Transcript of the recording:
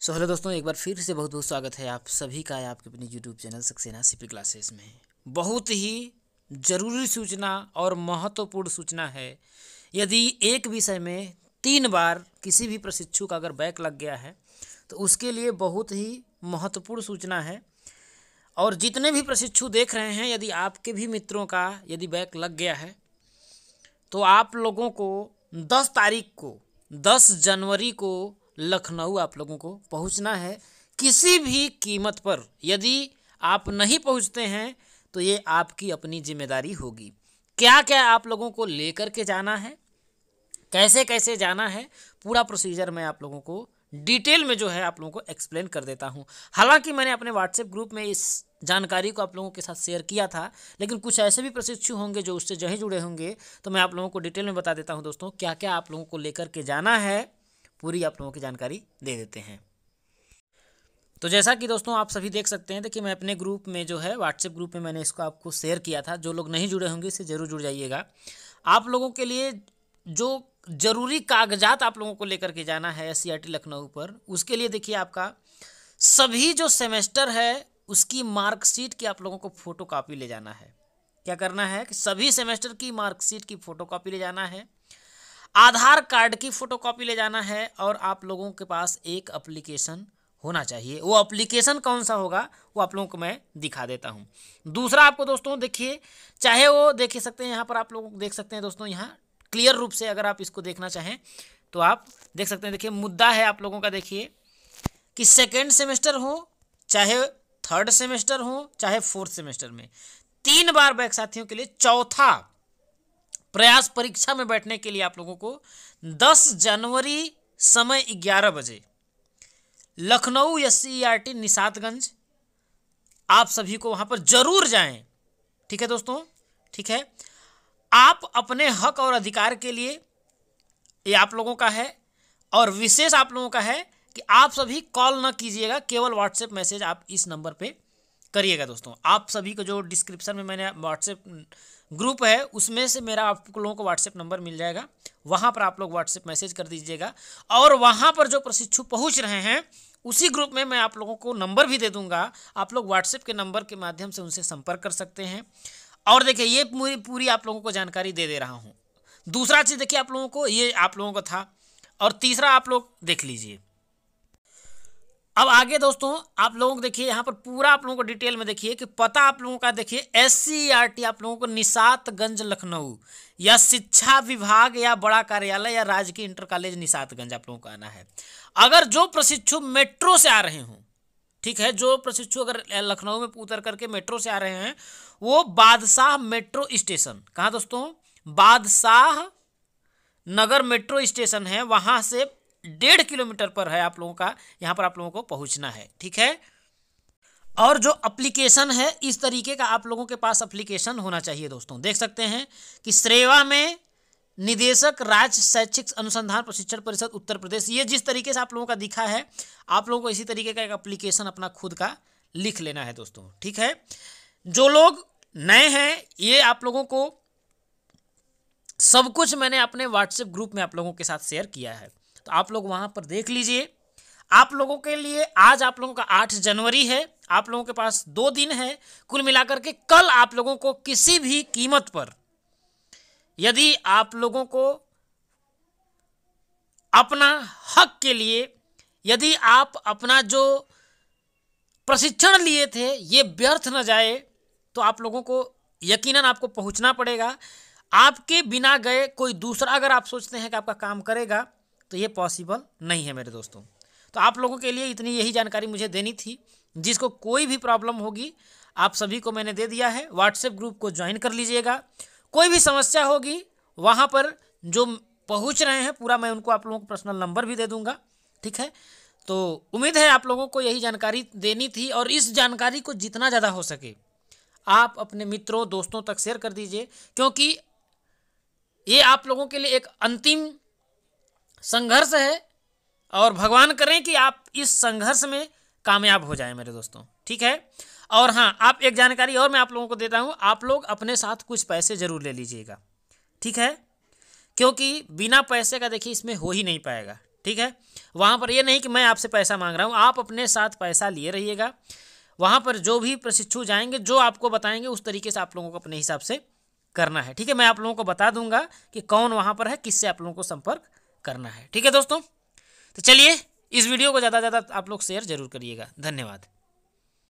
so hello दोस्तों एक बार फिर से बहुत बहुत स्वागत है आप सभी का आपके अपने YouTube channel Saxena CP classes में बहुत ही जरूरी सूचना और महत्वपूर्ण सूचना है यदि एक विषय में तीन बार किसी भी प्रशिक्षु का अगर बैक लग गया है तो उसके लिए बहुत ही महत्वपूर्ण सूचना है और जितने भी प्रशिक्षु देख रहे हैं यदि आपके भी मित्रों का यदि बैक लग गया है तो आप लोगों को दस तारीख को दस जनवरी को लखनऊ आप लोगों को पहुंचना है किसी भी कीमत पर यदि आप नहीं पहुंचते हैं तो ये आपकी अपनी जिम्मेदारी होगी क्या क्या आप लोगों को लेकर के जाना है कैसे कैसे जाना है पूरा प्रोसीजर मैं आप लोगों को डिटेल में जो है आप लोगों को एक्सप्लेन कर देता हूँ हालांकि मैंने अपने व्हाट्सएप ग्रुप में इस जानकारी को आप लोगों के साथ शेयर किया था लेकिन कुछ ऐसे भी प्रशिक्षु होंगे जो उससे जो जुड़े होंगे तो मैं आप लोगों को डिटेल में बता देता हूँ दोस्तों क्या क्या आप लोगों को लेकर के जाना है पूरी आप लोगों की जानकारी दे देते हैं तो जैसा कि दोस्तों आप सभी देख सकते हैं देखिए मैं अपने ग्रुप में जो है व्हाट्सएप ग्रुप में मैंने इसको आपको शेयर किया था जो लोग नहीं जुड़े होंगे इससे ज़रूर जुड़ जाइएगा आप लोगों के लिए जो ज़रूरी कागजात आप लोगों को लेकर के जाना है एस e लखनऊ पर उसके लिए देखिए आपका सभी जो सेमेस्टर है उसकी मार्कशीट की आप लोगों को फ़ोटो ले जाना है क्या करना है कि सभी सेमेस्टर की मार्कशीट की फ़ोटो ले जाना है आधार कार्ड की फ़ोटोकॉपी ले जाना है और आप लोगों के पास एक अप्लीकेशन होना चाहिए वो अप्लीकेशन कौन सा होगा वो आप लोगों को मैं दिखा देता हूँ दूसरा आपको दोस्तों देखिए चाहे वो देख सकते हैं यहाँ पर आप लोग देख सकते हैं दोस्तों यहाँ क्लियर रूप से अगर आप इसको देखना चाहें तो आप देख सकते हैं देखिए मुद्दा है आप लोगों का देखिए कि सेकेंड सेमेस्टर हो चाहे थर्ड सेमेस्टर हो चाहे फोर्थ सेमेस्टर में तीन बार बैक साथियों के लिए चौथा प्रयास परीक्षा में बैठने के लिए आप लोगों को 10 जनवरी समय 11 बजे Lucknow S C e Nishadganj आप सभी को वहां पर जरूर जाएं ठीक है दोस्तों ठीक है आप अपने हक और अधिकार के लिए ये आप लोगों का है और विशेष आप लोगों का है कि आप सभी कॉल ना कीजिएगा केवल व्हाट्सएप मैसेज आप इस नंबर पे करिएगा दोस्तों आप सभी को जो डिस्क्रिप्शन में मैंने व्हाट्सएप ग्रुप है उसमें से मेरा आप लोगों को व्हाट्सएप नंबर मिल जाएगा वहाँ पर आप लोग व्हाट्सएप मैसेज कर दीजिएगा और वहाँ पर जो प्रशिक्षु पहुँच रहे हैं उसी ग्रुप में मैं आप लोगों को नंबर भी दे दूंगा आप लोग व्हाट्सएप के नंबर के माध्यम से उनसे संपर्क कर सकते हैं और देखिए ये पूरी पूरी आप लोगों को जानकारी दे दे रहा हूँ दूसरा चीज़ देखिए आप लोगों को ये आप लोगों का था और तीसरा आप लोग देख लीजिए अब आगे दोस्तों आप लोगों को देखिए यहाँ पर पूरा आप लोगों को डिटेल में देखिए कि पता आप लोगों का देखिए एस सी आर टी आप लोगों को निषातगंज लखनऊ या शिक्षा विभाग या बड़ा कार्यालय या राजकीय इंटर कॉलेज निषातगंज आप लोगों को आना है अगर जो प्रशिक्षु मेट्रो से आ रहे हों ठीक है जो प्रशिक्षु अगर लखनऊ में उतर करके मेट्रो से आ रहे हैं वो बादशाह मेट्रो स्टेशन कहाँ दोस्तों बादशाह नगर मेट्रो स्टेशन है वहाँ से डेढ़ किलोमीटर पर है आप लोगों का यहाँ पर आप लोगों को पहुँचना है ठीक है और जो अप्लीकेशन है इस तरीके का आप लोगों के पास अप्लीकेशन होना चाहिए दोस्तों देख सकते हैं कि श्रेवा में निदेशक राज्य शैक्षिक अनुसंधान प्रशिक्षण परिषद उत्तर प्रदेश ये जिस तरीके से आप लोगों का दिखा है आप लोगों को इसी तरीके का एक अप्लीकेशन अपना खुद का लिख लेना है दोस्तों ठीक है जो लोग नए हैं ये आप लोगों को सब कुछ मैंने अपने व्हाट्सएप ग्रुप में आप लोगों के साथ शेयर किया है तो आप लोग वहाँ पर देख लीजिए आप लोगों के लिए आज आप लोगों का आठ जनवरी है आप लोगों के पास दो दिन है कुल मिलाकर के कल आप लोगों को किसी भी कीमत पर यदि आप लोगों को अपना हक के लिए यदि आप अपना जो प्रशिक्षण लिए थे ये व्यर्थ न जाए तो आप लोगों को यकीनन आपको पहुंचना पड़ेगा आपके बिना गए कोई दूसरा अगर आप सोचते हैं कि आपका काम करेगा तो ये पॉसिबल नहीं है मेरे दोस्तों तो आप लोगों के लिए इतनी यही जानकारी मुझे देनी थी जिसको कोई भी प्रॉब्लम होगी आप सभी को मैंने दे दिया है व्हाट्सएप ग्रुप को ज्वाइन कर लीजिएगा कोई भी समस्या होगी वहाँ पर जो पहुँच रहे हैं पूरा मैं उनको आप लोगों को पर्सनल नंबर भी दे दूँगा ठीक है तो उम्मीद है आप लोगों को यही जानकारी देनी थी और इस जानकारी को जितना ज़्यादा हो सके आप अपने मित्रों दोस्तों तक शेयर कर दीजिए क्योंकि ये आप लोगों के लिए एक अंतिम संघर्ष है और भगवान करें कि आप इस संघर्ष में कामयाब हो जाए मेरे दोस्तों ठीक है और हाँ आप एक जानकारी और मैं आप लोगों को देता हूँ आप लोग अपने साथ कुछ पैसे ज़रूर ले लीजिएगा ठीक है क्योंकि बिना पैसे का देखिए इसमें हो ही नहीं पाएगा ठीक है वहाँ पर यह नहीं कि मैं आपसे पैसा मांग रहा हूँ आप अपने साथ पैसा लिए रहिएगा वहाँ पर जो भी प्रशिक्षु जाएंगे जो आपको बताएंगे उस तरीके से आप लोगों को अपने हिसाब से करना है ठीक है मैं आप लोगों को बता दूंगा कि कौन वहाँ पर है किससे आप लोगों को संपर्क करना है ठीक है दोस्तों तो चलिए इस वीडियो को ज़्यादा से ज़्यादा आप लोग शेयर जरूर करिएगा धन्यवाद